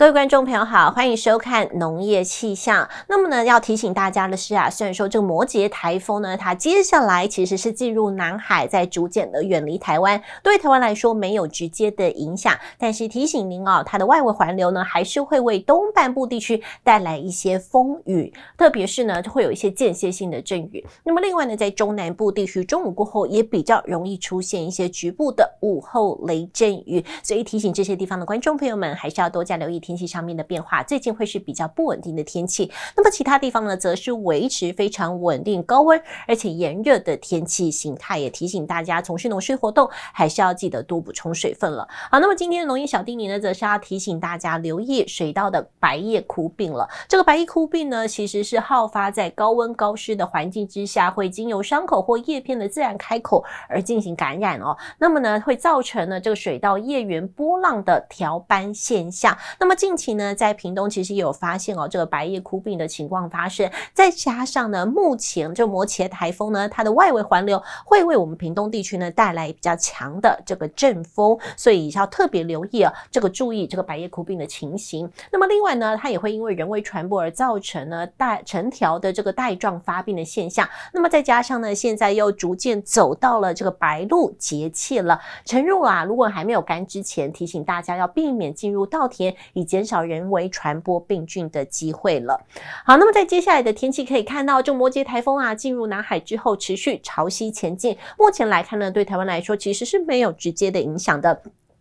各位观众朋友好，欢迎收看农业气象。那么呢，要提醒大家的是啊，虽然说这个摩羯台风呢，它接下来其实是进入南海，在逐渐的远离台湾，对台湾来说没有直接的影响。但是提醒您哦，它的外围环流呢，还是会为东半部地区带来一些风雨，特别是呢，会有一些间歇性的阵雨。那么另外呢，在中南部地区中午过后也比较容易出现一些局部的午后雷阵雨，所以提醒这些地方的观众朋友们，还是要多加留意。天气上面的变化，最近会是比较不稳定的天气。那么其他地方呢，则是维持非常稳定高温，而且炎热的天气形态。也提醒大家从事农事活动，还是要记得多补充水分了。好，那么今天的农业小丁理呢，则是要提醒大家留意水稻的白叶枯病了。这个白叶枯病呢，其实是好发在高温高湿的环境之下，会经由伤口或叶片的自然开口而进行感染哦。那么呢，会造成呢这个水稻叶缘波浪的条斑现象。那么近期呢，在屏东其实也有发现哦，这个白叶枯病的情况发生。再加上呢，目前这摩羯台风呢，它的外围环流会为我们屏东地区呢带来比较强的这个阵风，所以要特别留意哦，这个注意这个白叶枯病的情形。那么另外呢，它也会因为人为传播而造成呢带成条的这个带状发病的现象。那么再加上呢，现在又逐渐走到了这个白露节气了，陈露啊，如果还没有干之前，提醒大家要避免进入稻田以。减少人为传播病菌的机会了。好，那么在接下来的天气可以看到，就摩羯台风啊进入南海之后，持续朝西前进。目前来看呢，对台湾来说其实是没有直接的影响的。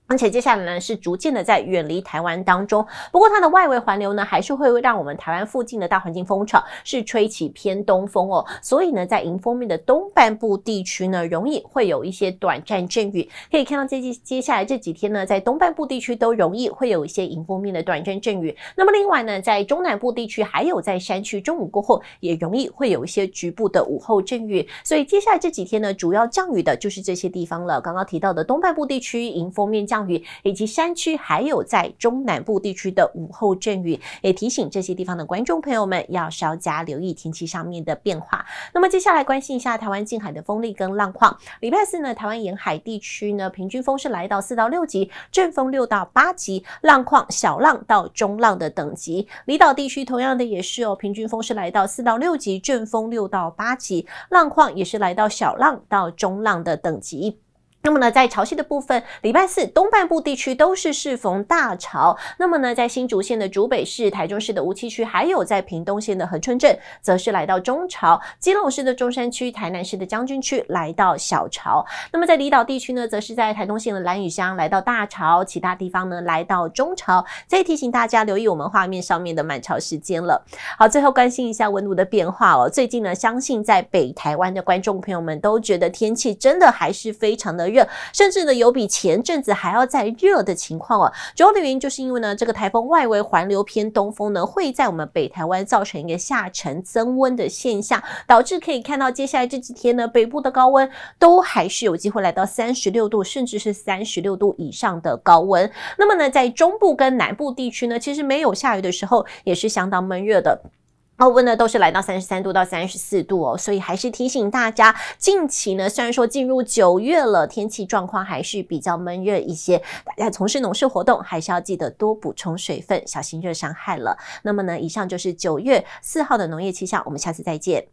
而且接下来呢，是逐渐的在远离台湾当中，不过它的外围环流呢，还是会让我们台湾附近的大环境风场是吹起偏东风哦。所以呢，在迎风面的东半部地区呢，容易会有一些短暂阵雨。可以看到，接接接下来这几天呢，在东半部地区都容易会有一些迎风面的短暂阵雨。那么另外呢，在中南部地区还有在山区，中午过后也容易会有一些局部的午后阵雨。所以接下来这几天呢，主要降雨的就是这些地方了。刚刚提到的东半部地区迎风面降。降雨以及山区，还有在中南部地区的午后阵雨，也提醒这些地方的观众朋友们要稍加留意天气上面的变化。那么接下来关心一下台湾近海的风力跟浪况。礼拜四呢，台湾沿海地区呢，平均风是来到四到六级，阵风六到八级，浪况小浪到中浪的等级。离岛地区同样的也是哦，平均风是来到四到六级，阵风六到八级，浪况也是来到小浪到中浪的等级。那么呢，在潮汐的部分，礼拜四东半部地区都是适逢大潮。那么呢，在新竹县的竹北市、台中市的吴七区，还有在屏东县的横春镇，则是来到中潮；基隆市的中山区、台南市的将军区，来到小潮。那么在离岛地区呢，则是在台东县的兰屿乡来到大潮，其他地方呢，来到中潮。再提醒大家留意我们画面上面的满潮时间了。好，最后关心一下温度的变化哦。最近呢，相信在北台湾的观众朋友们都觉得天气真的还是非常的热。甚至呢，有比前阵子还要再热的情况哦。主要的原因就是因为呢，这个台风外围环流偏东风呢，会在我们北台湾造成一个下沉增温的现象，导致可以看到接下来这几天呢，北部的高温都还是有机会来到三十六度，甚至是三十六度以上的高温。那么呢，在中部跟南部地区呢，其实没有下雨的时候，也是相当闷热的。高温呢都是来到三十三度到三十四度哦，所以还是提醒大家，近期呢虽然说进入九月了，天气状况还是比较闷热一些，大家从事农事活动还是要记得多补充水分，小心热伤害了。那么呢，以上就是九月四号的农业气象，我们下次再见。